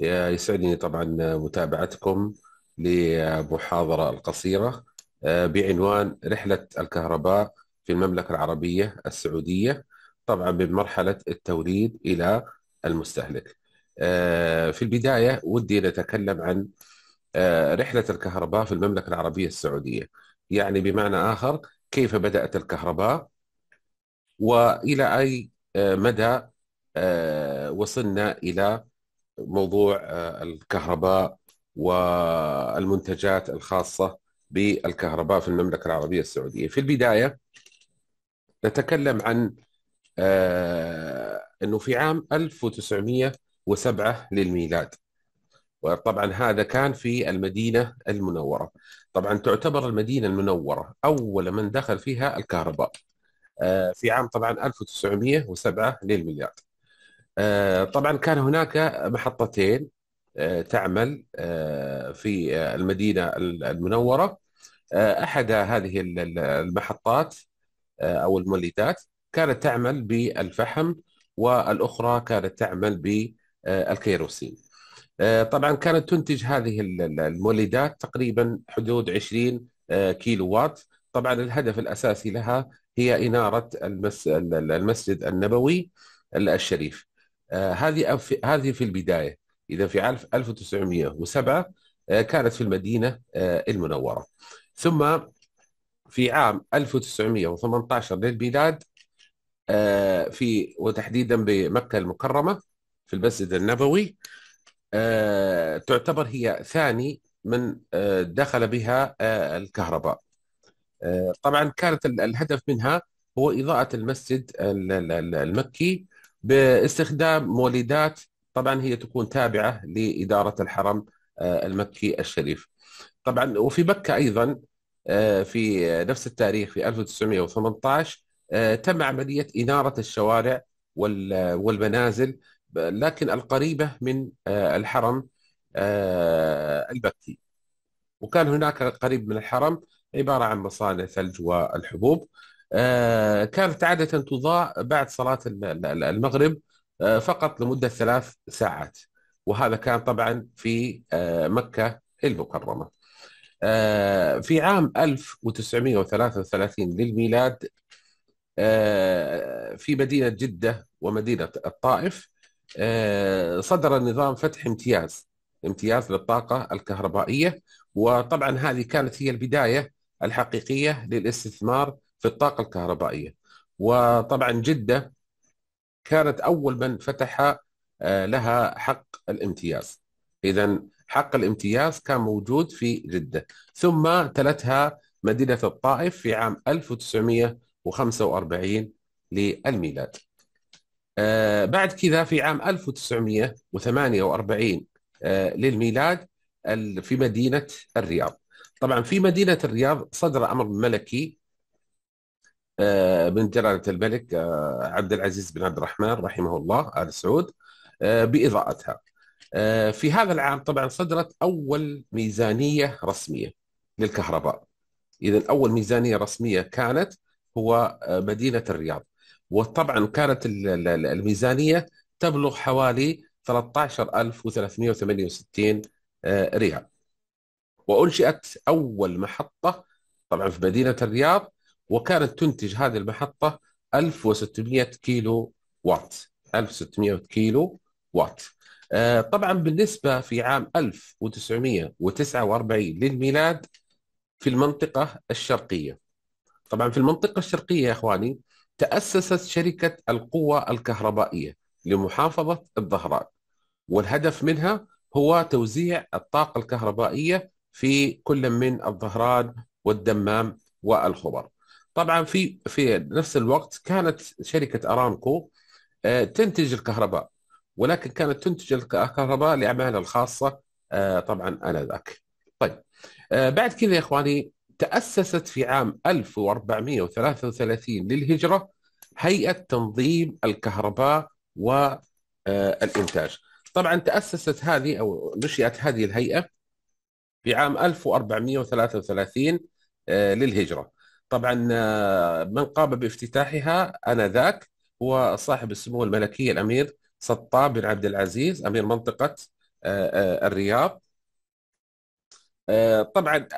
يسعدني طبعا متابعتكم لمحاضرة القصيرة آه، بعنوان رحلة الكهرباء في المملكة العربية السعودية طبعا من مرحلة التوليد إلى المستهلك آه، في البداية ودي نتكلم عن آه، رحلة الكهرباء في المملكة العربية السعودية يعني بمعنى آخر كيف بدأت الكهرباء وإلى أي مدى وصلنا إلى موضوع آه، الكهرباء والمنتجات الخاصة بالكهرباء في المملكة العربية السعودية في البداية نتكلم عن آه، أنه في عام 1907 للميلاد وطبعا هذا كان في المدينة المنورة طبعا تعتبر المدينة المنورة أول من دخل فيها الكهرباء آه، في عام طبعا 1907 للميلاد آه، طبعا كان هناك محطتين آه، تعمل آه، في المدينه المنوره احد هذه المحطات او المولدات كانت تعمل بالفحم والاخرى كانت تعمل بالكيروسين. طبعا كانت تنتج هذه المولدات تقريبا حدود 20 كيلو وات، طبعا الهدف الاساسي لها هي اناره المسجد النبوي الشريف. آه، هذه هذه في البدايه اذا في 1907 آه، كانت في المدينه آه، المنوره ثم في عام 1918 للميلاد في وتحديدا بمكه المكرمه في المسجد النبوي تعتبر هي ثاني من دخل بها الكهرباء طبعا كانت الهدف منها هو إضاءة المسجد المكي باستخدام مولدات طبعا هي تكون تابعة لإدارة الحرم آه، المكي الشريف طبعا وفي مكة أيضا آه، في نفس التاريخ في 1918 آه، تم عملية إنارة الشوارع والمنازل لكن القريبة من الحرم المكي وكان هناك قريب من الحرم عبارة عن مصانع ثلج والحبوب آه، كانت عادة تضاء بعد صلاة المغرب آه، فقط لمدة ثلاث ساعات وهذا كان طبعا في آه، مكة المكرمة في عام 1933 للميلاد في مدينة جدة ومدينة الطائف صدر نظام فتح امتياز امتياز للطاقة الكهربائية وطبعا هذه كانت هي البداية الحقيقية للاستثمار في الطاقة الكهربائية وطبعا جدة كانت أول من فتح آه، لها حق الامتياز إذا حق الامتياز كان موجود في جدة ثم تلتها مدينة الطائف في عام 1945 للميلاد آه، بعد كذا في عام 1948 آه، للميلاد في مدينة الرياض طبعا في مدينة الرياض صدر أمر ملكي آه، بن جلالة الملك آه، عبد العزيز بن عبد الرحمن رحمه الله آل سعود آه، بإضاءتها في هذا العام طبعا صدرت أول ميزانية رسمية للكهرباء إذا أول ميزانية رسمية كانت هو مدينة الرياض وطبعا كانت الميزانية تبلغ حوالي 13368 ريال وأنشئت أول محطة طبعا في مدينة الرياض وكانت تنتج هذه المحطة 1600 كيلو وات 1600 كيلو وات آه، طبعا بالنسبة في عام 1949 للميلاد في المنطقة الشرقية طبعا في المنطقة الشرقية يا إخواني تأسست شركة القوة الكهربائية لمحافظة الظهران والهدف منها هو توزيع الطاقة الكهربائية في كل من الظهران والدمام والخبر طبعا في في نفس الوقت كانت شركه ارامكو آه، تنتج الكهرباء ولكن كانت تنتج الكهرباء لاعمالها الخاصه آه، طبعا انذاك. طيب آه، بعد كذا يا اخواني تاسست في عام 1433 للهجره هيئه تنظيم الكهرباء والانتاج. طبعا تاسست هذه او نشئت هذه الهيئه في عام 1433 للهجره. طبعا آه، من قام بافتتاحها آنذاك هو صاحب السمو الملكية الأمير سطام بن عبد العزيز أمير منطقة آه، آه، الرياض طبعا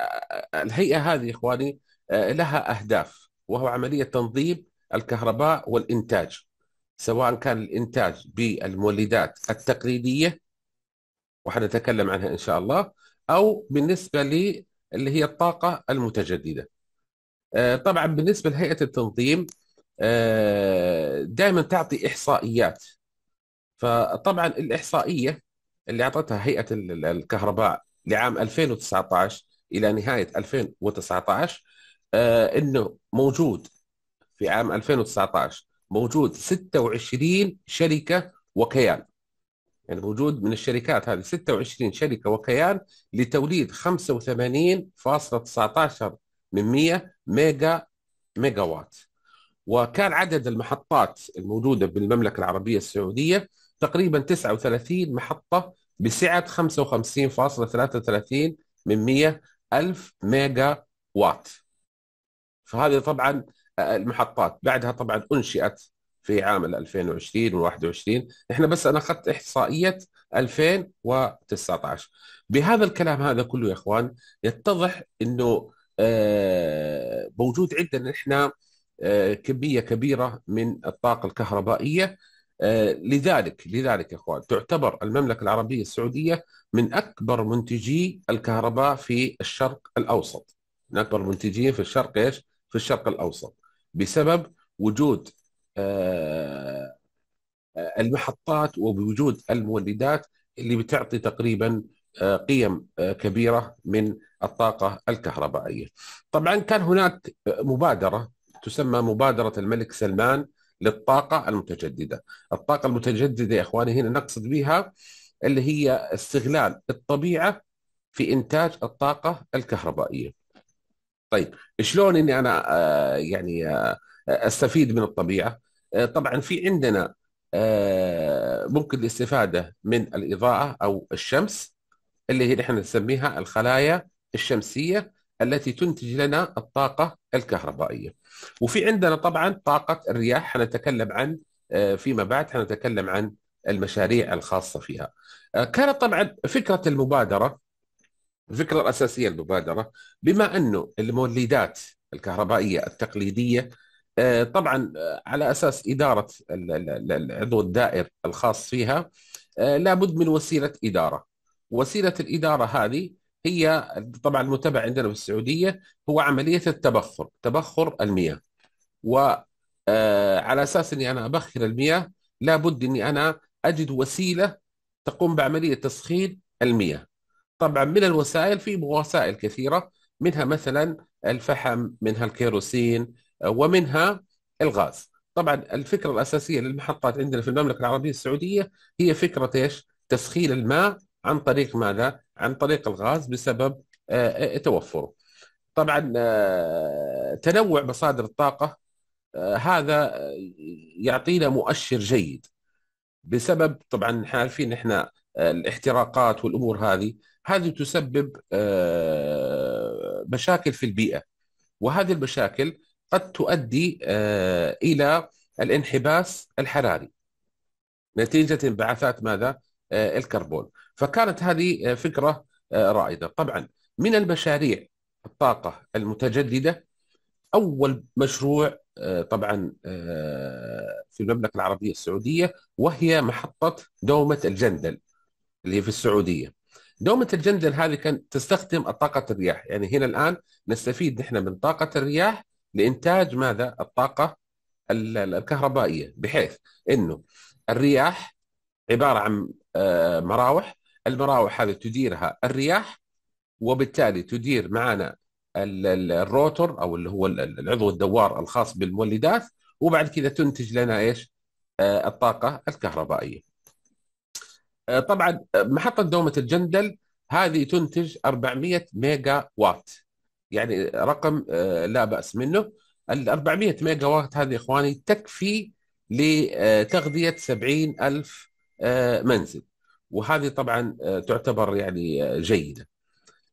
الهيئة هذه إخواني لها أهداف وهو عملية تنظيم الكهرباء والإنتاج سواء كان الإنتاج بالمولدات التقليدية وحنتكلم عنها إن شاء الله أو بالنسبة لي اللي هي الطاقة المتجددة آه، طبعا بالنسبه لهيئه التنظيم آه، دائما تعطي احصائيات فطبعا الاحصائيه اللي اعطتها هيئه الكهرباء لعام 2019 الى نهايه 2019 آه، انه موجود في عام 2019 موجود 26 شركه وكيان يعني موجود من الشركات هذه 26 شركه وكيان لتوليد 85.19 من 100 ميجا ميجا وات وكان عدد المحطات الموجودة بالمملكة العربية السعودية تقريبا 39 محطة بسعة 55.33 من 100 ألف ميجا وات فهذه طبعا آه، المحطات بعدها طبعا أنشئت في عام 2020 و21 احنا بس انا اخذت احصائيه 2019 بهذا الكلام هذا كله يا اخوان يتضح انه آه، موجود عندنا احنا آه، كميه كبيره من الطاقه الكهربائيه آه، لذلك لذلك يا اخوان تعتبر المملكه العربيه السعوديه من اكبر منتجي الكهرباء في الشرق الاوسط من اكبر منتجين في الشرق ايش؟ في الشرق الاوسط بسبب وجود المحطات وبوجود المولدات اللي بتعطي تقريبا آه، قيم آه، كبيره من الطاقه الكهربائيه. طبعا كان هناك آه، مبادره تسمى مبادره الملك سلمان للطاقه المتجدده. الطاقه المتجدده يا اخواني هنا نقصد بها اللي هي استغلال الطبيعه في انتاج الطاقه الكهربائيه. طيب شلون اني انا يعني استفيد من الطبيعه؟ طبعا في عندنا ممكن الاستفاده من الاضاءه او الشمس اللي هي نحن نسميها الخلايا الشمسيه التي تنتج لنا الطاقه الكهربائيه. وفي عندنا طبعا طاقه الرياح حنتكلم عن آه، فيما بعد حنتكلم عن المشاريع الخاصه فيها. آه، كانت طبعا فكره المبادره الفكره الاساسيه المبادره بما انه المولدات الكهربائيه التقليديه آه، طبعا على اساس اداره العضو الدائر الخاص فيها لابد من وسيله اداره وسيله الاداره هذه هي طبعا المتبع عندنا في السعودية هو عمليه التبخر، تبخر المياه. وعلى آه، اساس اني انا ابخر المياه لابد اني انا اجد وسيله تقوم بعمليه تسخين المياه. طبعا من الوسائل في وسائل كثيره منها مثلا الفحم، منها الكيروسين، آه، ومنها الغاز. طبعا الفكره الاساسيه للمحطات عندنا في المملكه العربيه السعوديه هي فكره ايش؟ تسخين الماء عن طريق ماذا؟ عن طريق الغاز بسبب آه، آه، توفره. طبعا آه، تنوع مصادر الطاقه هذا يعطينا مؤشر جيد بسبب طبعا عارفين احنا الاحتراقات والامور هذه هذه تسبب مشاكل في البيئه وهذه المشاكل قد تؤدي الى الانحباس الحراري نتيجه انبعاثات ماذا؟ الكربون فكانت هذه آه، فكرة آه، رائدة طبعا من المشاريع الطاقة المتجددة أول مشروع آه، طبعا في المملكة العربية السعودية وهي محطة دومة الجندل اللي هي في السعودية دومة الجندل هذه كانت تستخدم الطاقة الرياح يعني هنا الآن نستفيد نحن من طاقة الرياح لإنتاج ماذا الطاقة الكهربائية بحيث أنه الرياح عبارة عن مراوح المراوح هذه تديرها الرياح وبالتالي تدير معنا الروتر او اللي هو العضو الدوار الخاص بالمولدات وبعد كذا تنتج لنا ايش؟ آه، الطاقه الكهربائيه. آه، طبعا آه، محطه دومه الجندل هذه تنتج 400 ميجا وات يعني رقم لا باس منه ال 400 ميجا وات هذه اخواني تكفي لتغذيه 70 الف منزل وهذه طبعا آه، تعتبر يعني آه، جيده.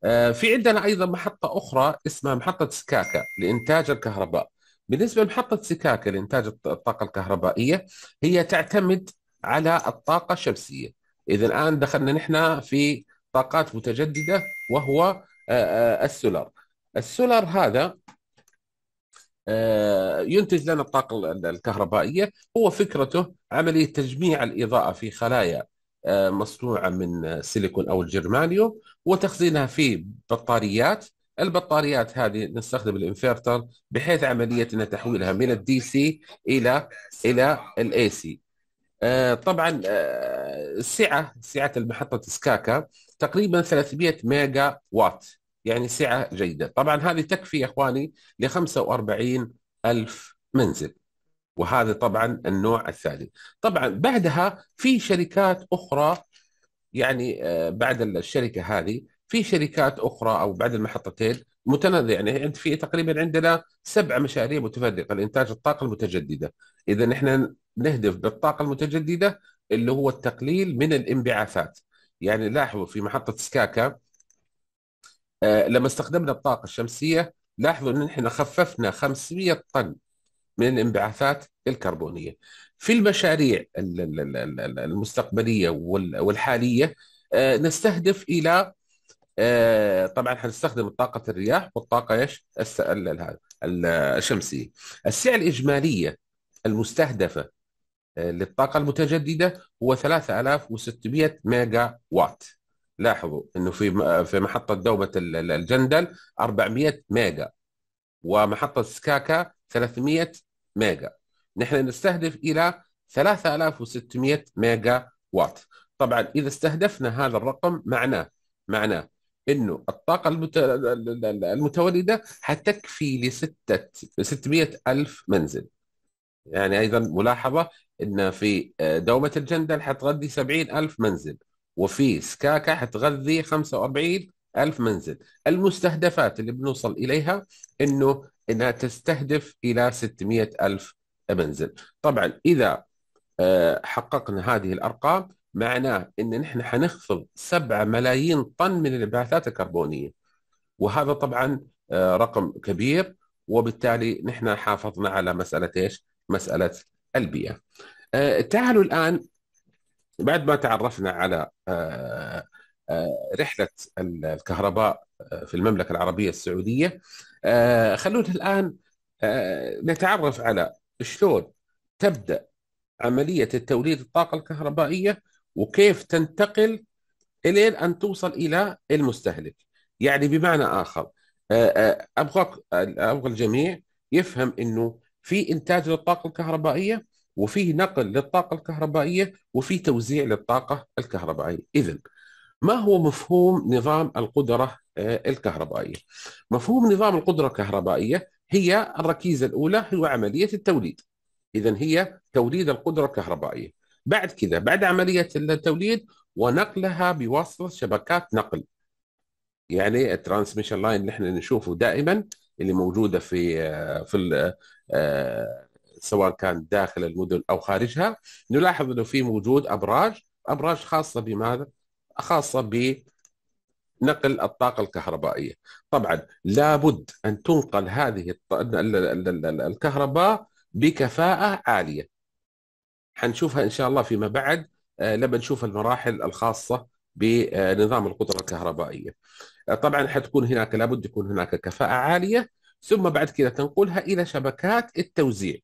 آه، في عندنا ايضا محطه اخرى اسمها محطه سكاكا لانتاج الكهرباء. بالنسبه لمحطه سكاكا لانتاج الطاقه الكهربائيه هي تعتمد على الطاقه الشمسيه. اذا الان دخلنا نحن في طاقات متجدده وهو السولار. السولار هذا ينتج لنا الطاقة الكهربائية هو فكرته عملية تجميع الإضاءة في خلايا آه، مصنوعه من سيليكون او الجرمانيوم وتخزينها في بطاريات البطاريات هذه نستخدم الانفرتر بحيث عمليه ان تحويلها من الدي سي الى الى الاي آه، سي طبعا السعه آه، سعه المحطه سكاكا تقريبا 300 ميجا وات يعني سعه جيده طبعا هذه تكفي يا اخواني ل 45 الف منزل وهذا طبعا النوع الثاني طبعا بعدها في شركات أخرى يعني آه، بعد الشركة هذه في شركات أخرى أو بعد المحطتين متنوعة يعني في تقريبا عندنا سبع مشاريع متفرقة لإنتاج الطاقة المتجددة إذا نحن نهدف بالطاقة المتجددة اللي هو التقليل من الانبعاثات يعني لاحظوا في محطة سكاكا آه، لما استخدمنا الطاقة الشمسية لاحظوا ان احنا خففنا 500 طن من الانبعاثات الكربونيه. في المشاريع المستقبليه والحاليه آه، نستهدف الى آه، طبعا حنستخدم طاقه الرياح والطاقه ايش؟ الشمسيه. السعه الاجماليه المستهدفه آه، للطاقه المتجدده هو 3600 ميجا وات. لاحظوا انه في في محطه دوبه الجندل 400 ميجا ومحطه سكاكا 300 ميجا نحن نستهدف الى 3600 ميجا وات طبعا اذا استهدفنا هذا الرقم معناه معناه انه الطاقه المتولده حتكفي لستة 600 الف منزل يعني ايضا ملاحظه ان في آه، دومه الجندل حتغذي 70 الف منزل وفي سكاكا حتغذي 45 ألف منزل المستهدفات اللي بنوصل إليها أنه انها تستهدف الى 600 الف منزل طبعا اذا آه، حققنا هذه الارقام معناه ان نحن حنخفض 7 ملايين طن من الانبعاثات الكربونيه وهذا طبعا آه، رقم كبير وبالتالي نحن حافظنا على مساله ايش؟ مساله البيئه. آه، تعالوا الان بعد ما تعرفنا على آه، رحله الكهرباء آه، في المملكه العربيه السعوديه آه، خلونا الان نتعرف على شلون تبدا عمليه التوليد الطاقه الكهربائيه وكيف تنتقل الين ان توصل الى المستهلك يعني بمعنى اخر ابغى ابغى الجميع يفهم انه في انتاج للطاقه الكهربائيه وفي نقل للطاقه الكهربائيه وفي توزيع للطاقه الكهربائيه اذا ما هو مفهوم نظام القدرة آه، الكهربائية مفهوم نظام القدرة الكهربائية هي الركيزة الأولى هو عملية التوليد إذا هي توليد القدرة الكهربائية بعد كذا بعد عملية التوليد ونقلها بواسطة شبكات نقل يعني الترانسميشن لاين اللي احنا نشوفه دائما اللي موجوده في آه، في آه، سواء كان داخل المدن او خارجها نلاحظ انه في موجود ابراج ابراج خاصه بماذا؟ خاصة بنقل الطاقة الكهربائية طبعا لابد أن تنقل هذه الكهرباء بكفاءة عالية حنشوفها إن شاء الله فيما بعد آه، لما نشوف المراحل الخاصة بنظام القدرة الكهربائية آه، طبعا حتكون هناك لابد يكون هناك كفاءة عالية ثم بعد كذا تنقلها إلى شبكات التوزيع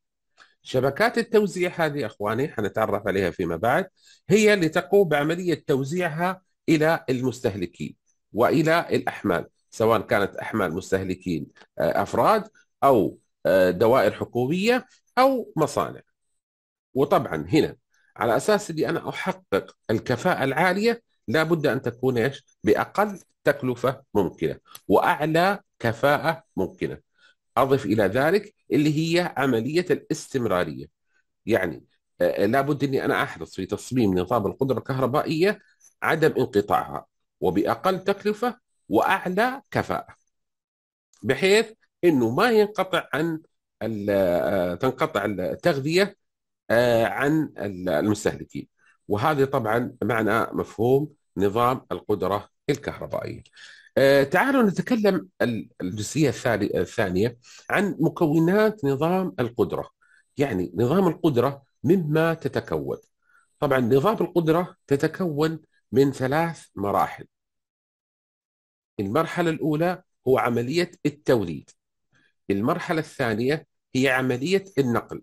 شبكات التوزيع هذه اخواني حنتعرف عليها فيما بعد هي اللي تقوم بعمليه توزيعها الى المستهلكين والى الاحمال سواء كانت احمال مستهلكين آه، افراد او آه، دوائر حكوميه او مصانع. وطبعا هنا على اساس اني انا احقق الكفاءه العاليه لابد ان تكون ايش؟ باقل تكلفه ممكنه واعلى كفاءه ممكنه. أضف إلى ذلك اللي هي عملية الاستمرارية يعني آه، لابد أني أنا أحرص في تصميم نظام القدرة الكهربائية عدم انقطاعها وبأقل تكلفة وأعلى كفاءة بحيث أنه ما ينقطع عن آه، تنقطع التغذية آه، عن المستهلكين وهذا طبعا معنى مفهوم نظام القدرة الكهربائية آه، تعالوا نتكلم الجزئية الثانية عن مكونات نظام القدرة يعني نظام القدرة مما تتكون طبعا نظام القدرة تتكون من ثلاث مراحل المرحلة الأولى هو عملية التوليد المرحلة الثانية هي عملية النقل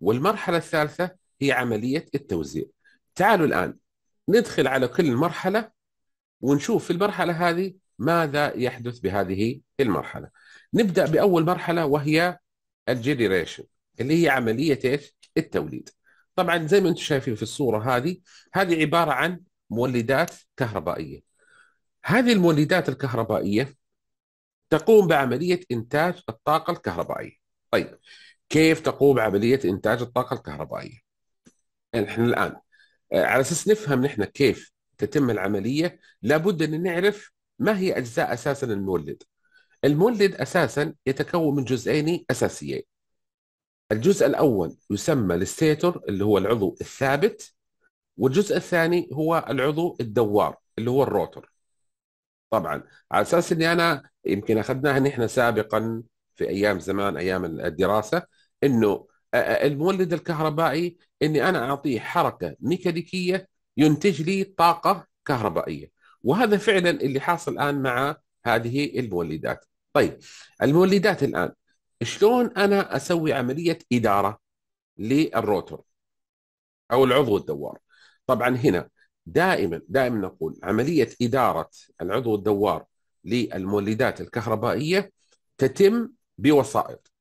والمرحلة الثالثة هي عملية التوزيع تعالوا الآن ندخل على كل مرحلة ونشوف في المرحلة هذه ماذا يحدث بهذه المرحله نبدا باول مرحله وهي الجنريشن اللي هي عمليه ايش التوليد طبعا زي ما انتم شايفين في الصوره هذه هذه عباره عن مولدات كهربائيه هذه المولدات الكهربائيه تقوم بعمليه انتاج الطاقه الكهربائيه طيب كيف تقوم عمليه انتاج الطاقه الكهربائيه احنا الان آه، على اساس نفهم نحن كيف تتم العمليه لابد ان نعرف ما هي أجزاء أساسا المولد؟ المولد أساسا يتكون من جزئين أساسيين الجزء الأول يسمى الستيتور اللي هو العضو الثابت والجزء الثاني هو العضو الدوار اللي هو الروتر طبعا على اساس اني انا يمكن اخذناها نحن سابقا في ايام زمان ايام الدراسه انه المولد الكهربائي اني انا اعطيه حركه ميكانيكيه ينتج لي طاقه كهربائيه وهذا فعلا اللي حاصل الان مع هذه المولدات طيب المولدات الان شلون انا اسوي عمليه اداره للروتر او العضو الدوار طبعا هنا دائما دائما نقول عمليه اداره العضو الدوار للمولدات الكهربائيه تتم بوسائط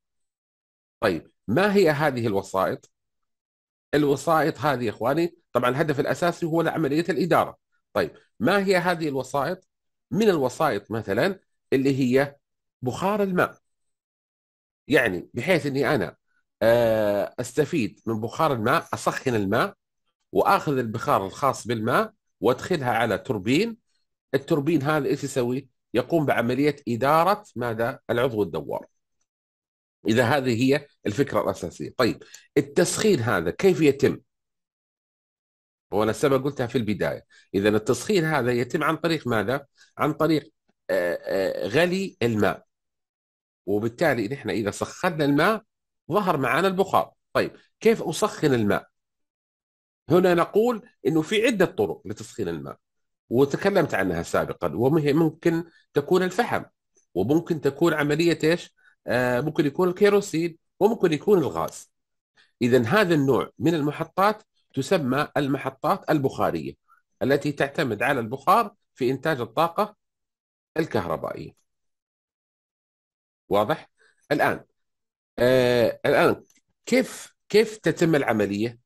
طيب ما هي هذه الوسائط الوسائط هذه يا اخواني طبعا الهدف الاساسي هو عمليه الاداره طيب ما هي هذه الوسائط؟ من الوسائط مثلا اللي هي بخار الماء يعني بحيث اني انا آه، استفيد من بخار الماء اسخن الماء واخذ البخار الخاص بالماء وادخلها على توربين التوربين هذا ايش يسوي؟ يقوم بعمليه اداره ماذا؟ العضو الدوار. اذا هذه هي الفكره الاساسيه، طيب التسخين هذا كيف يتم؟ وانا سبق قلتها في البدايه اذا التسخين هذا يتم عن طريق ماذا عن طريق آه، آه، غلي الماء وبالتالي نحن اذا سخنا الماء ظهر معنا البخار طيب كيف اسخن الماء هنا نقول انه في عده طرق لتسخين الماء وتكلمت عنها سابقا وهي ممكن تكون الفحم وممكن تكون عمليه ايش آه، ممكن يكون الكيروسين وممكن يكون الغاز اذا هذا النوع من المحطات تسمى المحطات البخارية التي تعتمد على البخار في إنتاج الطاقة الكهربائية واضح؟ الآن آه الآن كيف كيف تتم العملية؟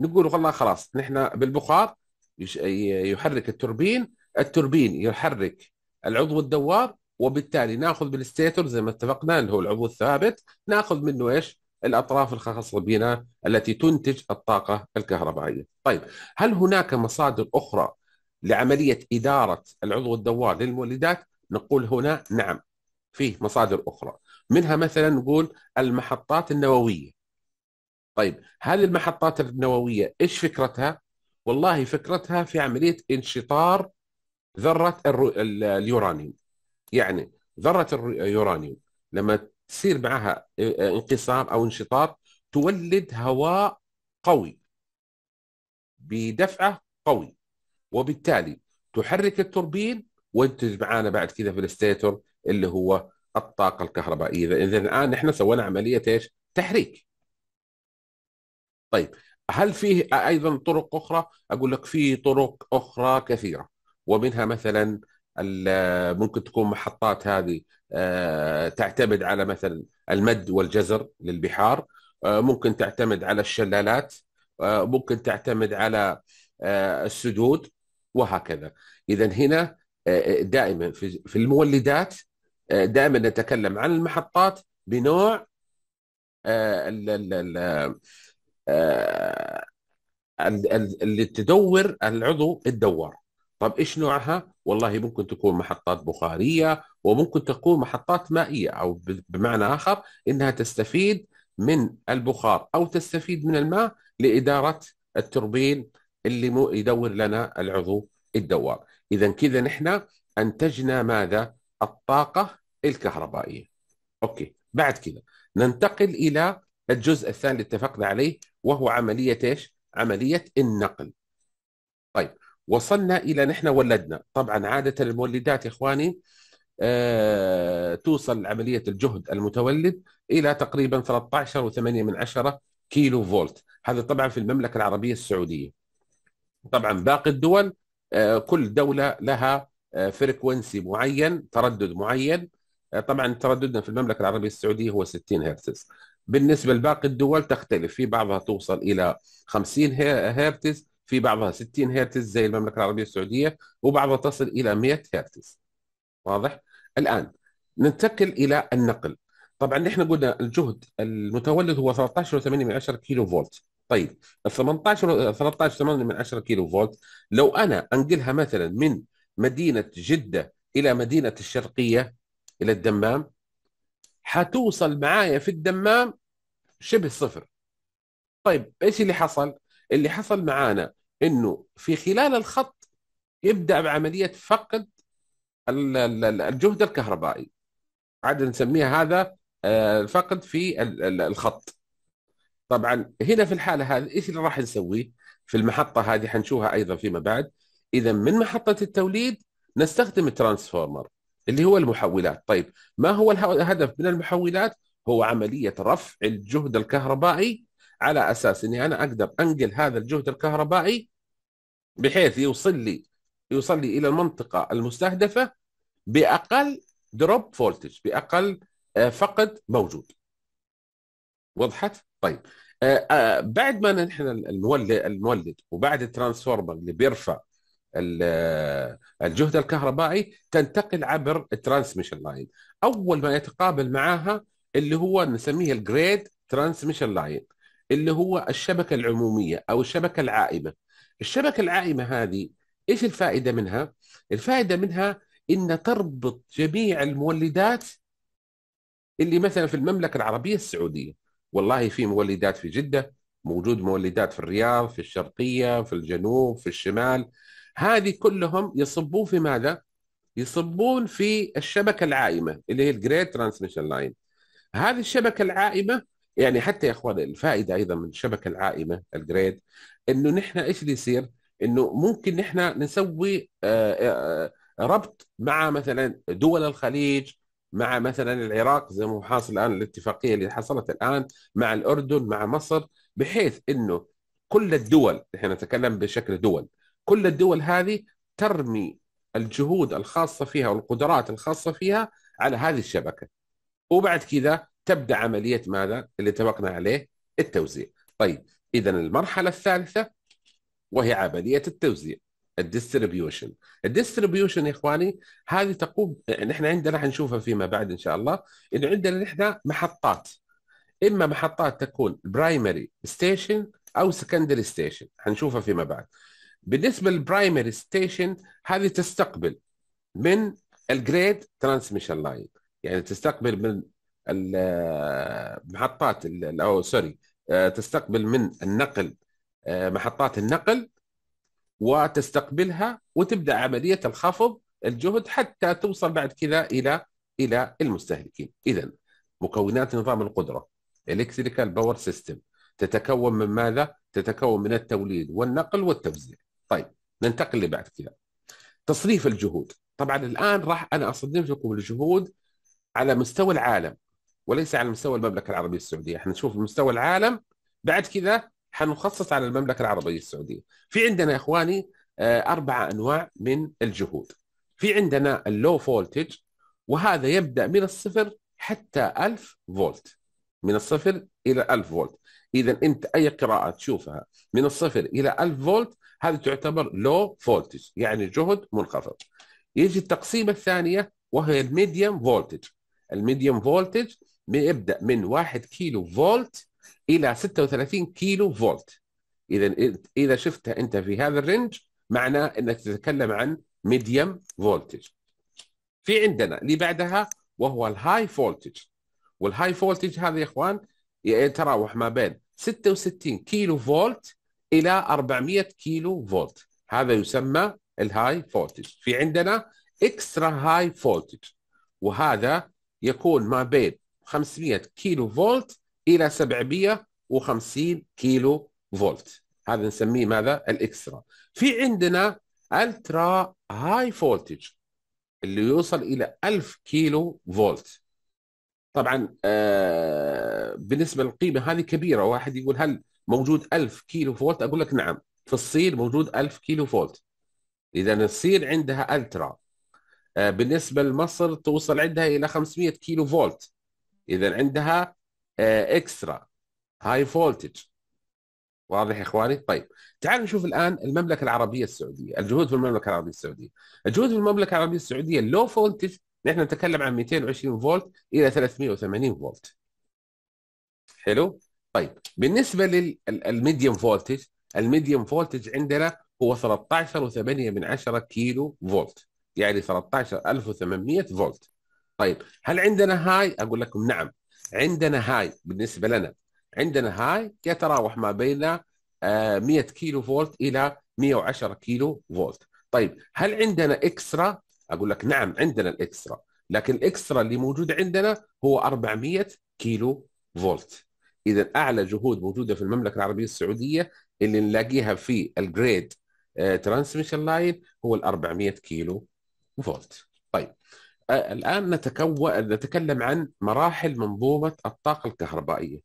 نقول والله خلاص نحن بالبخار يحرك التوربين التوربين يحرك العضو الدوار وبالتالي ناخذ بالستيتور زي ما اتفقنا اللي هو العضو الثابت ناخذ منه ايش؟ الأطراف الخاصة بنا التي تنتج الطاقة الكهربائية طيب هل هناك مصادر أخرى لعملية إدارة العضو الدوار للمولدات نقول هنا نعم فيه مصادر أخرى منها مثلا نقول المحطات النووية طيب هذه المحطات النووية إيش فكرتها؟ والله فكرتها في عملية انشطار ذرة اليورانيوم يعني ذرة اليورانيوم لما تصير معها آه، آه، انقسام او انشطاط تولد هواء قوي بدفعه قوي وبالتالي تحرك التوربين وينتج معانا بعد كذا في الستيتور اللي هو الطاقه الكهربائيه اذا الان احنا سوينا عمليه ايش؟ تحريك طيب هل فيه ايضا طرق اخرى؟ اقول لك في طرق اخرى كثيره ومنها مثلا ممكن تكون محطات هذه آه، تعتمد على مثلا المد والجزر للبحار آه، ممكن تعتمد على الشلالات آه، ممكن تعتمد على السدود وهكذا اذا هنا دائما في المولدات دائما نتكلم عن المحطات بنوع اللي تدور العضو الدوار طب ايش نوعها؟ والله ممكن تكون محطات بخاريه وممكن تكون محطات مائيه او بمعنى اخر انها تستفيد من البخار او تستفيد من الماء لاداره التوربين اللي مو يدور لنا العضو الدوار. اذا كذا نحن انتجنا ماذا؟ الطاقه الكهربائيه. اوكي، بعد كذا ننتقل الى الجزء الثاني اللي اتفقنا عليه وهو عمليه ايش؟ عمليه النقل. طيب وصلنا الى نحن ولدنا طبعا عاده المولدات يا اخواني آه، توصل عمليه الجهد المتولد الى تقريبا 13 و8 من عشرة كيلو فولت هذا طبعا في المملكه العربيه السعوديه طبعا باقي الدول آه، كل دوله لها فريكونسي آه، معين تردد معين طبعا ترددنا في المملكه العربيه السعوديه هو 60 هرتز بالنسبه لباقي الدول تختلف في بعضها توصل الى 50 هرتز في بعضها 60 هرتز زي المملكه العربيه السعوديه وبعضها تصل الى 100 هرتز واضح الان ننتقل الى النقل طبعا نحن قلنا الجهد المتولد هو 13.8 من 10 كيلو فولت طيب ال 18 13.8 من 10 كيلو فولت لو انا انقلها مثلا من مدينه جده الى مدينه الشرقيه الى الدمام حتوصل معايا في الدمام شبه صفر طيب ايش اللي حصل اللي حصل معانا انه في خلال الخط يبدا بعمليه فقد الجهد الكهربائي عاد نسميها هذا آه، الفقد في الخط طبعا هنا في الحالة هذه ايش اللي راح نسويه في المحطة هذه حنشوفها ايضا فيما بعد اذا من محطة التوليد نستخدم الترانسفورمر اللي هو المحولات طيب ما هو الهدف من المحولات هو عملية رفع الجهد الكهربائي على اساس اني انا اقدر انقل هذا الجهد الكهربائي بحيث يوصل لي يوصل لي الى المنطقه المستهدفه باقل دروب فولتج باقل آه، فقد موجود وضحت؟ طيب آه، آه، بعد ما نحن المولد المولد وبعد الترانسفورمر اللي بيرفع الجهد الكهربائي تنتقل عبر الترانسميشن لاين اول ما يتقابل معاها اللي هو نسميه الجريد ترانسميشن لاين اللي هو الشبكه العموميه او الشبكه العائمه الشبكه العائمه هذه ايش الفائده منها الفائده منها ان تربط جميع المولدات اللي مثلا في المملكه العربيه السعوديه والله في مولدات في جده موجود مولدات في الرياض في الشرقيه في الجنوب في الشمال هذه كلهم يصبون في ماذا يصبون في الشبكه العائمه اللي هي الجريت ترانسميشن لاين هذه الشبكه العائمه يعني حتى يا اخوان الفائده ايضا من الشبكه العائمه الجريد انه نحن ايش اللي يصير؟ انه ممكن نحن نسوي آه، آه، ربط مع مثلا دول الخليج مع مثلا العراق زي ما حاصل الان الاتفاقيه اللي حصلت الان مع الاردن مع مصر بحيث انه كل الدول احنا نتكلم بشكل دول كل الدول هذه ترمي الجهود الخاصه فيها والقدرات الخاصه فيها على هذه الشبكه وبعد كذا تبدا عمليه ماذا؟ اللي اتفقنا عليه التوزيع. طيب اذا المرحله الثالثه وهي عمليه التوزيع الديستريبيوشن الديستريبيوشن يا اخواني هذه تقوم نحن عندنا حنشوفها فيما بعد ان شاء الله انه عندنا نحن محطات اما محطات تكون برايمري ستيشن او سكندري ستيشن حنشوفها فيما بعد بالنسبه للبرايمري ستيشن هذه تستقبل من الجريد ترانسميشن لاين يعني تستقبل من المحطات او سوري آه، تستقبل من النقل آه، محطات النقل وتستقبلها وتبدا عمليه الخفض الجهد حتى توصل بعد كذا الى الى المستهلكين اذا مكونات نظام القدره الكتريكال باور سيستم تتكون من ماذا تتكون من التوليد والنقل والتوزيع طيب ننتقل لبعد كذا تصريف الجهود طبعا الان راح انا اصنف لكم الجهود على مستوى العالم وليس على مستوى المملكه العربيه السعوديه احنا نشوف مستوى العالم بعد كذا حنخصص على المملكه العربيه السعوديه في عندنا يا اخواني آه، اربع انواع من الجهود في عندنا اللو فولتج وهذا يبدا من الصفر حتى 1000 فولت من الصفر الى 1000 فولت اذا انت اي قراءه تشوفها من الصفر الى 1000 فولت هذه تعتبر لو فولتج يعني جهد منخفض يجي التقسيمه الثانيه وهي الميديوم فولتج الميديوم فولتج بيبدا من 1 كيلو فولت الى 36 كيلو فولت اذا اذا شفتها انت في هذا الرينج معناه انك تتكلم عن ميديوم فولتج في عندنا اللي بعدها وهو الهاي فولتج والهاي فولتج هذا يا اخوان يتراوح إيه، ما بين 66 كيلو فولت الى 400 كيلو فولت هذا يسمى الهاي فولتج في عندنا اكسترا هاي فولتج وهذا يكون ما بين 500 كيلو فولت الى 750 كيلو فولت هذا نسميه ماذا الاكسترا في عندنا الترا هاي فولتج اللي يوصل الى 1000 كيلو فولت طبعا آه، بالنسبه للقيمه هذه كبيره واحد يقول هل موجود 1000 كيلو فولت اقول لك نعم في الصين موجود 1000 كيلو فولت اذا الصين عندها الترا آه، بالنسبه لمصر توصل عندها الى 500 كيلو فولت اذا عندها اكسترا هاي فولتج واضح يا اخواني؟ طيب تعالوا نشوف الان المملكه العربيه السعوديه، الجهود في المملكه العربيه السعوديه. الجهود في المملكه العربيه السعوديه لو فولتج نحن نتكلم عن 220 فولت الى 380 فولت. حلو؟ طيب بالنسبه للميديوم فولتج، الميديوم فولتج عندنا هو 13.8 كيلو فولت، يعني 13800 فولت. طيب هل عندنا هاي اقول لكم نعم عندنا هاي بالنسبه لنا عندنا هاي يتراوح ما بين 100 آه، كيلو فولت الى 110 كيلو فولت طيب هل عندنا اكسترا اقول لك نعم عندنا الاكسترا لكن الاكسترا اللي موجود عندنا هو 400 كيلو فولت اذا اعلى جهود موجوده في المملكه العربيه السعوديه اللي نلاقيها في الجريد ترانسميشن آه، لاين هو ال 400 كيلو فولت الآن نتكون نتكلم عن مراحل منظومة الطاقة الكهربائية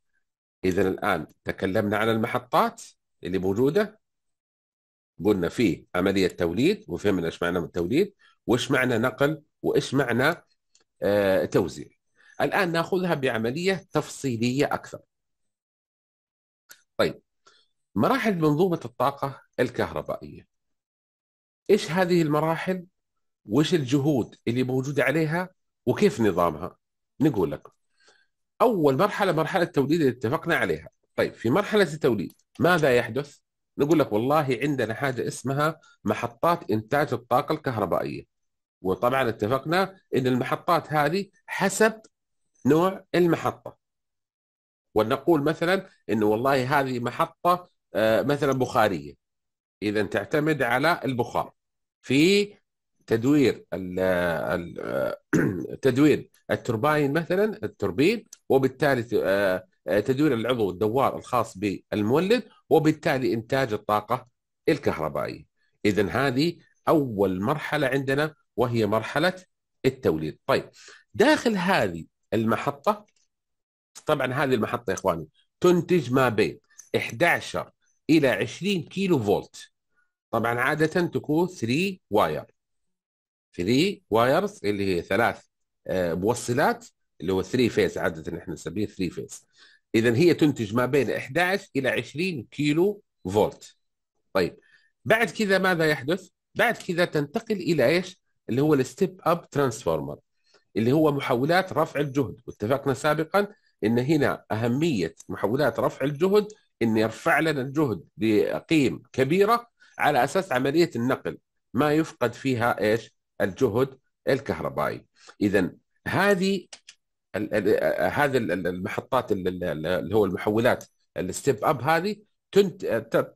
إذا الآن تكلمنا عن المحطات اللي موجودة قلنا في عملية توليد وفهمنا إيش معنى التوليد وإيش معنى نقل وإيش معنى آه، توزيع الآن نأخذها بعملية تفصيلية أكثر طيب مراحل منظومة الطاقة الكهربائية إيش هذه المراحل؟ وش الجهود اللي موجوده عليها وكيف نظامها نقول لك اول مرحله مرحله التوليد اللي اتفقنا عليها طيب في مرحله التوليد ماذا يحدث نقول لك والله عندنا حاجه اسمها محطات انتاج الطاقه الكهربائيه وطبعا اتفقنا ان المحطات هذه حسب نوع المحطه ونقول مثلا انه والله هذه محطه آه، مثلا بخاريه اذا تعتمد على البخار في تدوير آه، آه، تدوير الترباين مثلا التوربين وبالتالي آه، تدوير العضو الدوار الخاص بالمولد وبالتالي انتاج الطاقه الكهربائيه. اذا هذه اول مرحله عندنا وهي مرحله التوليد. طيب داخل هذه المحطه طبعا هذه المحطه يا اخواني تنتج ما بين 11 الى 20 كيلو فولت. طبعا عاده تكون 3 واير. 3 وايرز اللي هي ثلاث آه، موصلات اللي هو 3 فيز عاده احنا نسميه 3 فيز اذا هي تنتج ما بين 11 الى 20 كيلو فولت طيب بعد كذا ماذا يحدث بعد كذا تنتقل الى ايش اللي هو الستيب اب ترانسفورمر اللي هو محولات رفع الجهد واتفقنا سابقا ان هنا اهميه محولات رفع الجهد ان يرفع لنا الجهد بقيم كبيره على اساس عمليه النقل ما يفقد فيها ايش الجهد الكهربائي اذا هذه هذا المحطات اللي هو المحولات الستيب اب هذه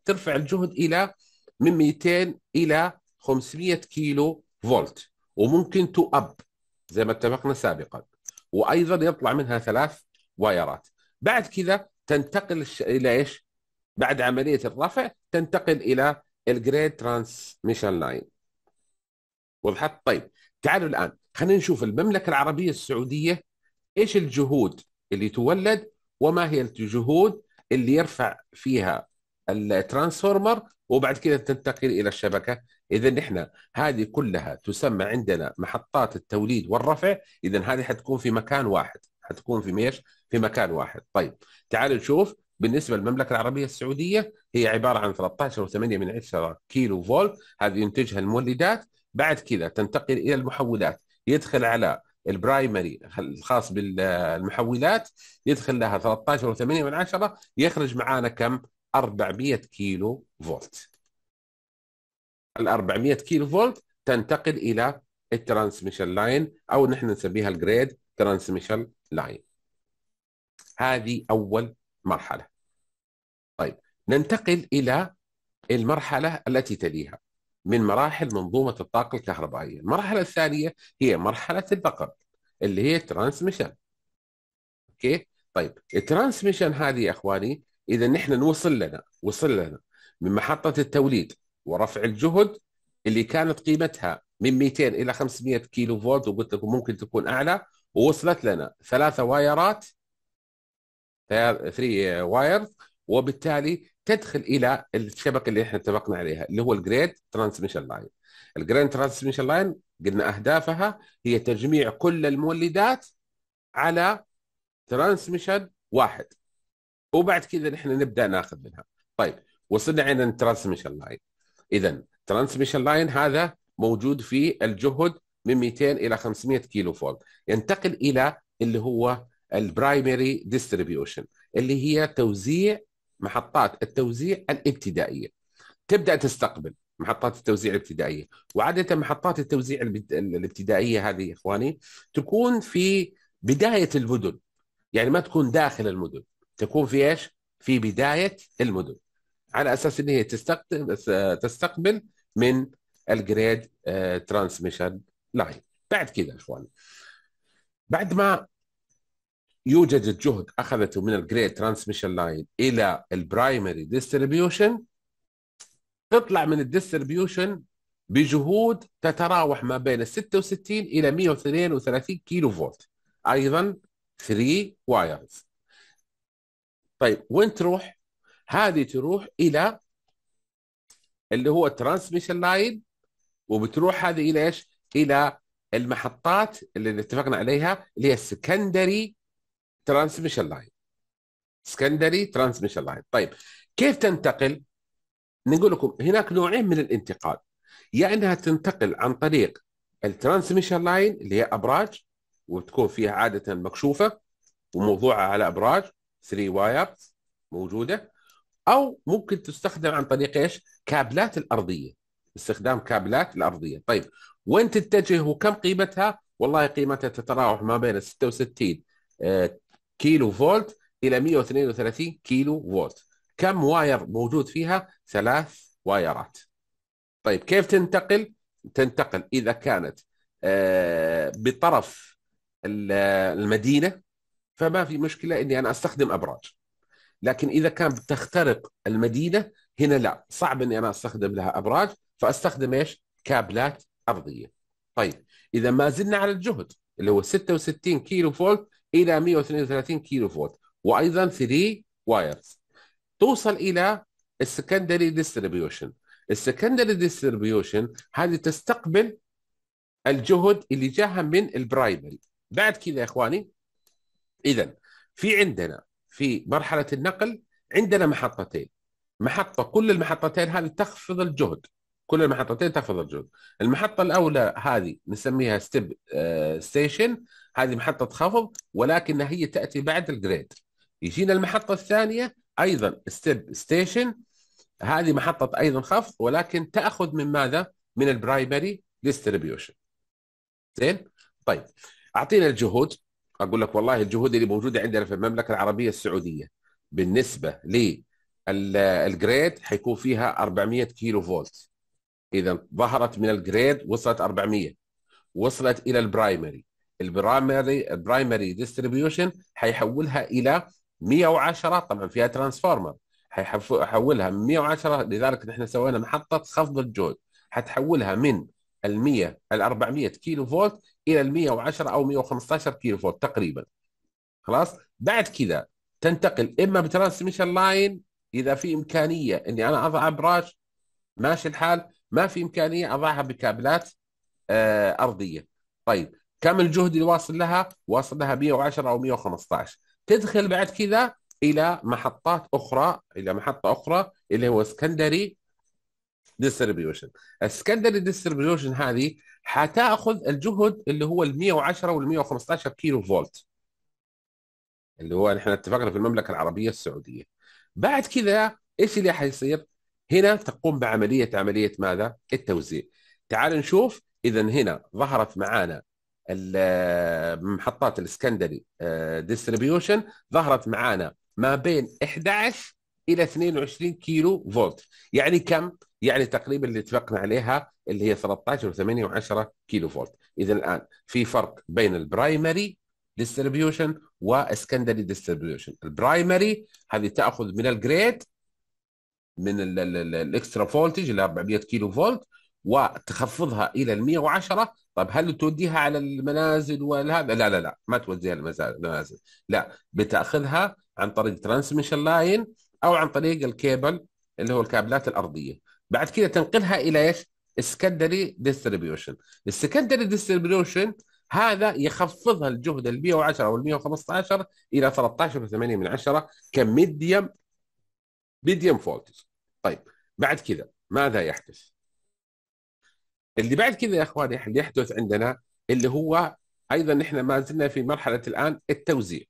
ترفع الجهد الى من 200 الى 500 كيلو فولت وممكن تو اب زي ما اتفقنا سابقا وايضا يطلع منها ثلاث وايرات بعد كذا تنتقل الى ايش؟ بعد عمليه الرفع تنتقل الى الجريد ترانسميشن لاين وضحت طيب تعالوا الآن خلينا نشوف المملكة العربية السعودية إيش الجهود اللي تولد وما هي الجهود اللي يرفع فيها الترانسفورمر وبعد كذا تنتقل إلى الشبكة إذا نحن هذه كلها تسمى عندنا محطات التوليد والرفع إذا هذه حتكون في مكان واحد حتكون في ميش في مكان واحد طيب تعالوا نشوف بالنسبة للمملكة العربية السعودية هي عبارة عن 13.8 من 10 كيلو فولت هذه ينتجها المولدات بعد كذا تنتقل الى المحولات يدخل على البرايمري الخاص بالمحولات يدخل لها 13 و8 من عشرة يخرج معانا كم 400 كيلو فولت ال 400 كيلو فولت تنتقل الى الترانسميشن لاين او نحن نسميها الجريد ترانسميشن لاين هذه اول مرحله طيب ننتقل الى المرحله التي تليها من مراحل منظومه الطاقه الكهربائيه، المرحله الثانيه هي مرحله البقر اللي هي ترانسميشن اوكي؟ طيب الترانسميشن هذه يا اخواني اذا نحن نوصل لنا وصل لنا من محطه التوليد ورفع الجهد اللي كانت قيمتها من 200 الى 500 كيلو فولت وقلت لكم ممكن تكون اعلى ووصلت لنا ثلاثه وايرات ثري وايرز وبالتالي تدخل الى الشبكه اللي احنا اتفقنا عليها اللي هو الجريد ترانسميشن لاين الجريد ترانسميشن لاين قلنا اهدافها هي تجميع كل المولدات على ترانسميشن واحد وبعد كذا نحن نبدا ناخذ منها طيب وصلنا عند الترانسميشن لاين اذا ترانسميشن لاين هذا موجود في الجهد من 200 الى 500 كيلو فولت ينتقل الى اللي هو البرايمري ديستريبيوشن اللي هي توزيع محطات التوزيع الابتدائيه تبدا تستقبل محطات التوزيع الابتدائيه وعاده محطات التوزيع الابتدائيه هذه اخواني تكون في بدايه المدن يعني ما تكون داخل المدن تكون في ايش في بدايه المدن على اساس ان هي تستقبل من الجريد ترانسميشن آه، لاين بعد كذا اخواني بعد ما يوجد الجهد اخذته من الجريد ترانسميشن لاين الى البرايمري ديستريبيوشن تطلع من الديستريبيوشن بجهود تتراوح ما بين 66 الى 132 كيلو فولت ايضا 3 وايرز طيب وين تروح؟ هذه تروح الى اللي هو الترانسميشن لاين وبتروح هذه الى ايش؟ الى المحطات اللي اتفقنا عليها اللي هي السكندري ترانسميشن لاين سكندري ترانسميشن لاين طيب كيف تنتقل نقول لكم هناك نوعين من الانتقال يا انها تنتقل عن طريق الترانسميشن لاين اللي هي ابراج وتكون فيها عاده مكشوفه وموضوعه على ابراج 3 وايرز موجوده او ممكن تستخدم عن طريق ايش؟ كابلات الارضيه استخدام كابلات الارضيه طيب وين تتجه وكم قيمتها؟ والله قيمتها تتراوح ما بين 66 كيلو فولت الى 132 كيلو فولت كم واير موجود فيها ثلاث وايرات طيب كيف تنتقل تنتقل اذا كانت آه، بطرف المدينه فما في مشكله اني انا استخدم ابراج لكن اذا كان بتخترق المدينه هنا لا صعب اني انا استخدم لها ابراج فاستخدم ايش كابلات ارضيه طيب اذا ما زلنا على الجهد اللي هو 66 كيلو فولت الى 132 كيلو فولت وايضا 3 وايرز توصل الى السكندري ديستريبيوشن السكندري ديستريبيوشن هذه تستقبل الجهد اللي جاها من البرايمري بعد كذا يا اخواني اذا في عندنا في مرحله النقل عندنا محطتين محطه كل المحطتين هذه تخفض الجهد كل المحطتين تخفض الجهد المحطه الاولى هذه نسميها ستيب ستيشن آه، هذه محطة خفض ولكنها هي تأتي بعد الجريد يجينا المحطة الثانية أيضا ستيب ستيشن هذه محطة أيضا خفض ولكن تأخذ من ماذا؟ من البرايمري ديستريبيوشن زين؟ طيب أعطينا الجهود أقول لك والله الجهود اللي موجودة عندنا في المملكة العربية السعودية بالنسبة للجريد حيكون فيها 400 كيلو فولت إذا ظهرت من الجريد وصلت 400 وصلت إلى البرايمري البرايمري البرايمري ديستريبيوشن حيحولها الى 110 طبعا فيها ترانسفورمر حيحولها من 110 لذلك نحن سوينا محطه خفض الجهد حتحولها من ال 100 ال 400 كيلو فولت الى ال 110 او 115 كيلو فولت تقريبا خلاص بعد كذا تنتقل اما بترانسميشن لاين اذا في امكانيه اني انا اضع ابراج ماشي الحال ما في امكانيه اضعها بكابلات آه، ارضيه طيب كم الجهد اللي واصل لها واصل لها 110 أو 115 تدخل بعد كذا إلى محطات أخرى إلى محطة أخرى اللي هو سكندري ديستربيوشن السكندري ديستربيوشن هذه حتاخذ الجهد اللي هو ال 110 وال 115 كيلو فولت اللي هو احنا اتفقنا في المملكه العربيه السعوديه بعد كذا ايش اللي حيصير هنا تقوم بعمليه عمليه ماذا التوزيع تعال نشوف اذا هنا ظهرت معانا آه، محطات الاسكندري ديستريبيوشن آه، ظهرت معانا ما بين 11 الى 22 كيلو فولت يعني كم يعني تقريبا اللي اتفقنا عليها اللي هي 13 و8 و10 كيلو فولت اذا الان في فرق بين البرايمري ديستريبيوشن واسكندري ديستريبيوشن البرايمري هذه تاخذ من الجريد من الاكسترا فولتج اللي 400 كيلو فولت وتخفضها الى ال 110 طب هل توديها على المنازل وهذا لا لا لا ما توديها المنازل لا بتاخذها عن طريق ترانسميشن لاين او عن طريق الكيبل اللي هو الكابلات الارضيه بعد كده تنقلها الى ايش السكندري ديستريبيوشن السكندري ديستريبيوشن هذا يخفضها الجهد ال 110 او ال 115 الى 13.8 من عشره كميديوم ميديوم فولتج طيب بعد كذا ماذا يحدث؟ اللي بعد كذا يا اخواني اللي يحدث عندنا اللي هو ايضا احنا ما زلنا في مرحله الان التوزيع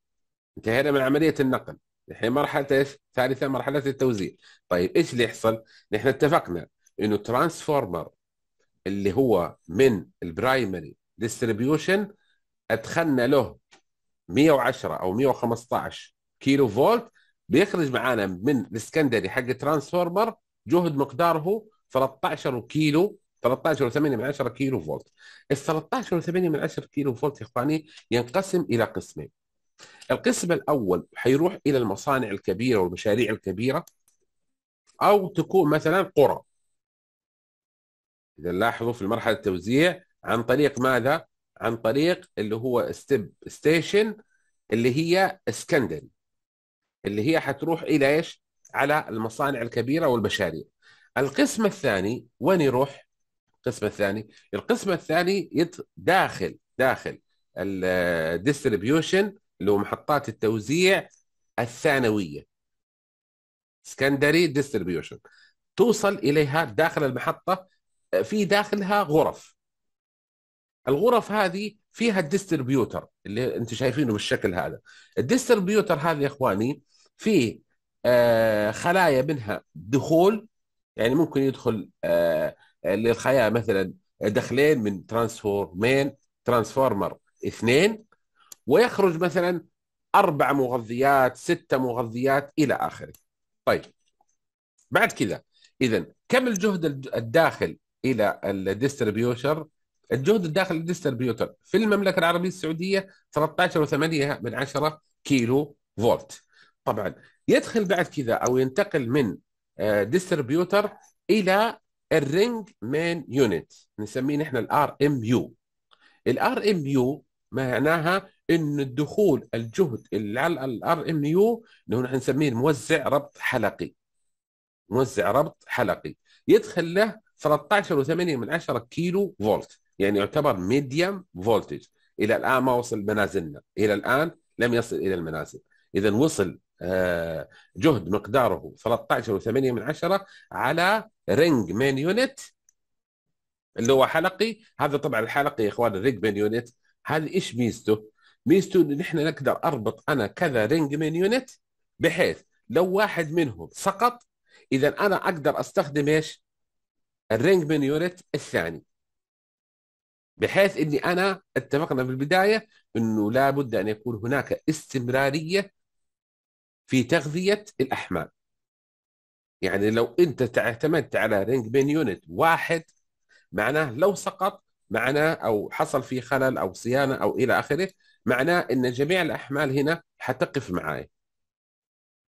انتهينا من عمليه النقل الحين مرحله ايش؟ ثالثه مرحله التوزيع طيب ايش اللي يحصل؟ نحن اتفقنا انه ترانسفورمر اللي هو من البرايمري ديستريبيوشن ادخلنا له 110 او 115 كيلو فولت بيخرج معانا من الاسكندري حق ترانسفورمر جهد مقداره 13 كيلو 13.8 من 10 كيلو فولت ال 13.8 من 10 كيلو فولت يا اخواني ينقسم الى قسمين القسم الاول حيروح الى المصانع الكبيره والمشاريع الكبيره او تكون مثلا قرى اذا لاحظوا في مرحله التوزيع عن طريق ماذا عن طريق اللي هو ستيب ستيشن اللي هي اسكندري اللي هي حتروح الى ايش على المصانع الكبيره والمشاريع القسم الثاني وين يروح القسم الثاني القسم الثاني داخل داخل الديستريبيوشن اللي هو محطات التوزيع الثانويه سكندري ديستريبيوشن توصل اليها داخل المحطه آه، في داخلها غرف الغرف هذه فيها الديستربيوتر اللي انتم شايفينه بالشكل هذا الديستربيوتر هذا يا اخواني فيه آه، خلايا منها دخول يعني ممكن يدخل آه، للخيا مثلا دخلين من ترانسفورمين ترانسفورمر اثنين ويخرج مثلا اربع مغذيات ستة مغذيات الى اخره طيب بعد كذا اذا كم الجهد الداخل الى الديستربيوتر الجهد الداخل للديستربيوتر في المملكه العربيه السعوديه 13.8 من 10 كيلو فولت طبعا يدخل بعد كذا او ينتقل من آه، ديستربيوتر الى الرينج مين يونت نسميه نحن الار ام يو الار ام يو معناها ان الدخول الجهد اللي على الار ام يو اللي نحن نسميه موزع ربط حلقي موزع ربط حلقي يدخل له 13.8 من 10 كيلو فولت يعني يعتبر ميديوم فولتج الى الان ما وصل منازلنا الى الان لم يصل الى المنازل اذا وصل آه، جهد مقداره 13.8 على رينج مين يونت اللي هو حلقي هذا طبعا الحلقي يا اخوان الرينج مين يونت هذه ايش ميزته؟ ميزته ان احنا نقدر اربط انا كذا رينج مين يونت بحيث لو واحد منهم سقط اذا انا اقدر استخدم ايش؟ الرينج مين يونت الثاني بحيث اني انا اتفقنا في البدايه انه لابد ان يكون هناك استمراريه في تغذية الأحمال يعني لو أنت اعتمدت على رينج بين يونت واحد معناه لو سقط معناه أو حصل في خلل أو صيانة أو إلى آخره معناه أن جميع الأحمال هنا حتقف معي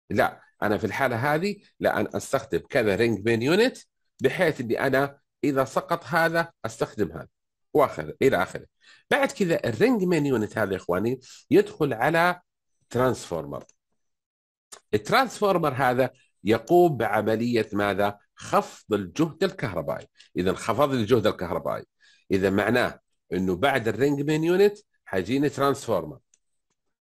لا أنا في الحالة هذه لا أنا أستخدم كذا رينج بين يونت بحيث أني أنا إذا سقط هذا أستخدم هذا واخر الى اخره بعد كذا الرينج مين يونت هذا يا اخواني يدخل على ترانسفورمر الترانسفورمر هذا يقوم بعمليه ماذا؟ خفض الجهد الكهربائي، اذا خفض الجهد الكهربائي، اذا معناه انه بعد الرينج مين يونت حيجيني ترانسفورمر.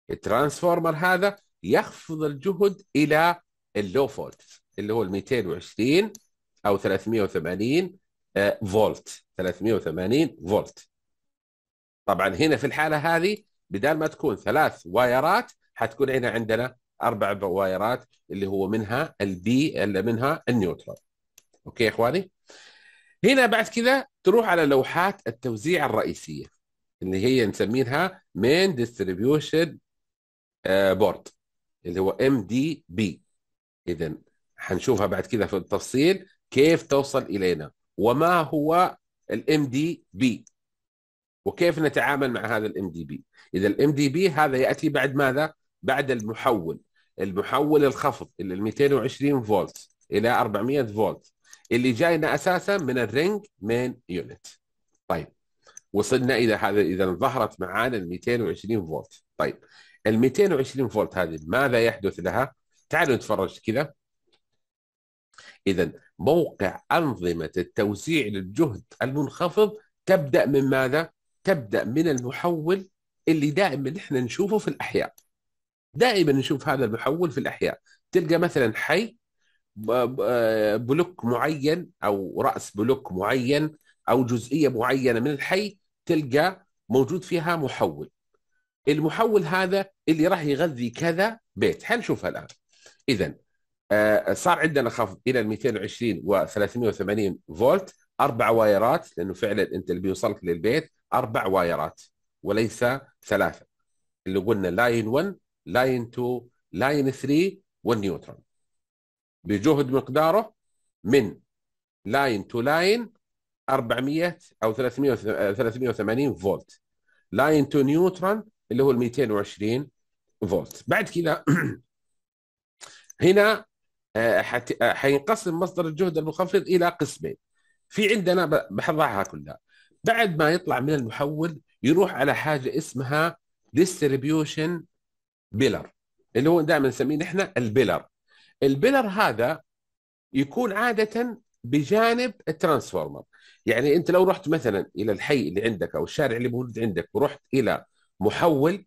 الترانسفورمر هذا يخفض الجهد الى اللو فولت اللي هو ال 220 او 380 آه، فولت 380 فولت طبعا هنا في الحاله هذه بدال ما تكون ثلاث وايرات حتكون هنا عندنا اربع بوايرات اللي هو منها البي اللي منها النيوترال اوكي يا اخواني هنا بعد كذا تروح على لوحات التوزيع الرئيسيه اللي هي نسميها مين ديستريبيوشن بورد اللي هو ام دي بي اذا حنشوفها بعد كذا في التفصيل كيف توصل الينا وما هو الام دي بي وكيف نتعامل مع هذا الام دي بي اذا الام دي بي هذا ياتي بعد ماذا بعد المحول المحول الخفض اللي 220 فولت الى 400 فولت اللي جاينا اساسا من الرينج مين يونت طيب وصلنا الى هذا اذا ظهرت معانا ال 220 فولت طيب ال 220 فولت هذه ماذا يحدث لها؟ تعالوا نتفرج كذا اذا موقع انظمه التوزيع للجهد المنخفض تبدا من ماذا؟ تبدا من المحول اللي دائما احنا نشوفه في الاحياء دائما نشوف هذا المحول في الاحياء تلقى مثلا حي آه، بلوك معين او راس بلوك معين او جزئيه معينه من الحي تلقى موجود فيها محول المحول هذا اللي راح يغذي كذا بيت حنشوفها الان اذا آه، صار عندنا خفض الى 220 و 380 فولت اربع وايرات لانه فعلا انت اللي بيوصلك للبيت اربع وايرات وليس ثلاثه اللي قلنا لاين 1 لاين 2 لاين 3 والنيوترون بجهد مقداره من لاين تو لاين 400 او 380 آه، فولت لاين تو نيوترون اللي هو ال 220 فولت بعد كذا هنا آه، آه، حينقسم مصدر الجهد المنخفض الى قسمين في عندنا بحضعها كلها بعد ما يطلع من المحول يروح على حاجه اسمها ديستريبيوشن بيلر اللي هو دائما نسميه نحن البيلر البيلر هذا يكون عاده بجانب الترانسفورمر يعني انت لو رحت مثلا الى الحي اللي عندك او الشارع اللي موجود عندك ورحت الى محول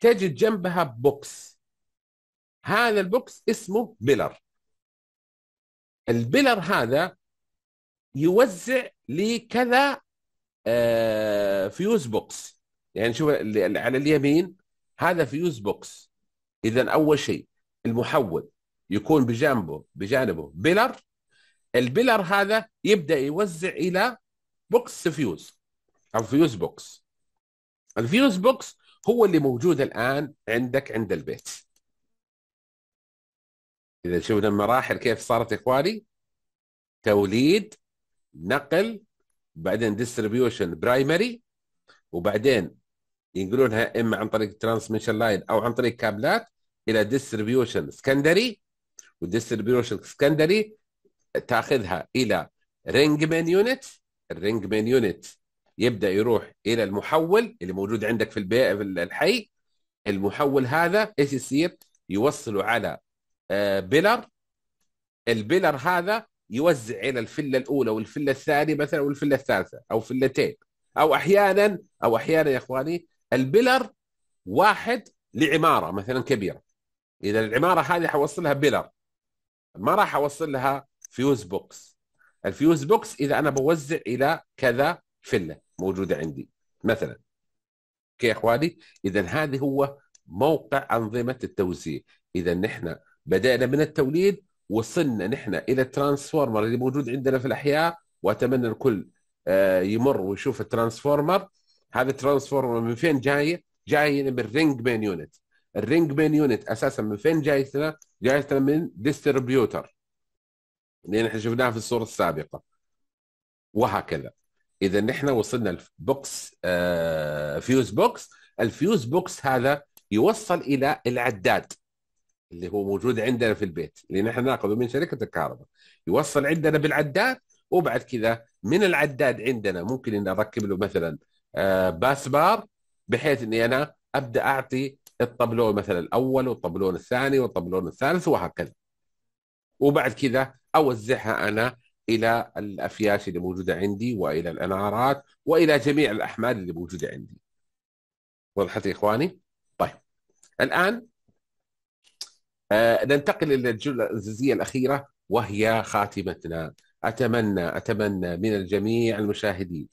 تجد جنبها بوكس هذا البوكس اسمه بيلر البيلر هذا يوزع لكذا فيوز بوكس يعني شوف على اليمين هذا فيوز بوكس اذا اول شيء المحول يكون بجانبه بجانبه بيلر البيلر هذا يبدا يوزع الى بوكس فيوز او فيوز بوكس الفيوز بوكس هو اللي موجود الان عندك عند البيت اذا شفنا المراحل كيف صارت اخواني توليد نقل بعدين ديستريبيوشن برايمري وبعدين ينقلونها اما عن طريق ترانسميشن لاين او عن طريق كابلات الى ديستربيوشن سكندري والديستربيوشن سكندري تاخذها الى رينج مين يونت الرينج مين يونت يبدا يروح الى المحول اللي موجود عندك في البيئه في الحي المحول هذا ايش يصير؟ يوصله على آه، بيلر البيلر هذا يوزع الى الفله الاولى والفله الثانيه مثلا والفله الثالثه او فلتين او احيانا او احيانا يا اخواني البيلر واحد لعماره مثلا كبيره اذا العماره هذه حوصلها بيلر ما راح اوصل لها فيوز بوكس الفيوز بوكس اذا انا بوزع الى كذا فله موجوده عندي مثلا اوكي يا اخواني اذا هذه هو موقع انظمه التوزيع اذا نحن بدانا من التوليد وصلنا نحن الى الترانسفورمر اللي موجود عندنا في الاحياء واتمنى الكل آه، يمر ويشوف الترانسفورمر هذا الترانسفورمر من فين جايه؟ جايه من الرينج بين يونت الرينج بين يونت اساسا من فين جايتنا؟ جايتنا من ديستربيوتر اللي احنا شفناها في الصوره السابقه وهكذا اذا نحن وصلنا البوكس فيوز بوكس الفيوز بوكس هذا يوصل الى العداد اللي هو موجود عندنا في البيت اللي نحن ناخذه من شركه الكهرباء يوصل عندنا بالعداد وبعد كذا من العداد عندنا ممكن ان اركب له مثلا آه، باسبار بحيث اني انا ابدا اعطي الطابلون مثلا الاول والطابلون الثاني والطابلون الثالث وهكذا وبعد كذا اوزعها انا الى الافياش اللي موجوده عندي والى الانارات والى جميع الاحمال اللي موجوده عندي وضحت يا اخواني طيب الان آه ننتقل الى الجزئيه الاخيره وهي خاتمتنا اتمنى اتمنى من الجميع المشاهدين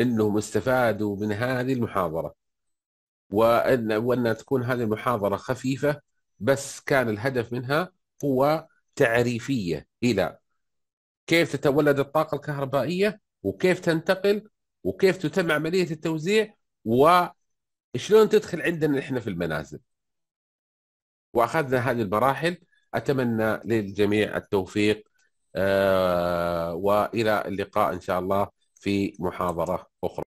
انهم استفادوا من هذه المحاضره وان وان تكون هذه المحاضره خفيفه بس كان الهدف منها هو تعريفيه الى كيف تتولد الطاقه الكهربائيه وكيف تنتقل وكيف تتم عمليه التوزيع وشلون تدخل عندنا احنا في المنازل. واخذنا هذه المراحل اتمنى للجميع التوفيق آه والى اللقاء ان شاء الله في محاضرة أخرى